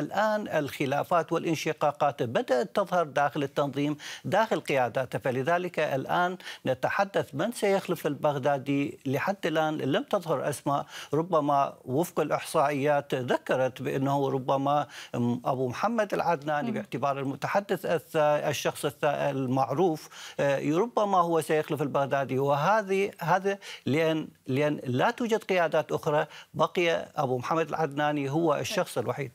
الآن الخلافات والانشقاقات بدأت تظهر داخل التنظيم داخل قياداته فلذلك الآن نتحدث من سيخلف البغدادي لحد الآن لم تظهر أسماء ربما وفق الإحصائيات ذكرت بأنه ربما أبو محمد العدناني باعتبار المتحدث الشخص المعروف آه، ربما هو سيخلف البغدادي وهذه هذا لأن لأن لا توجد قيادات أخرى بقي أبو محمد العدناني هو الشخص الوحيد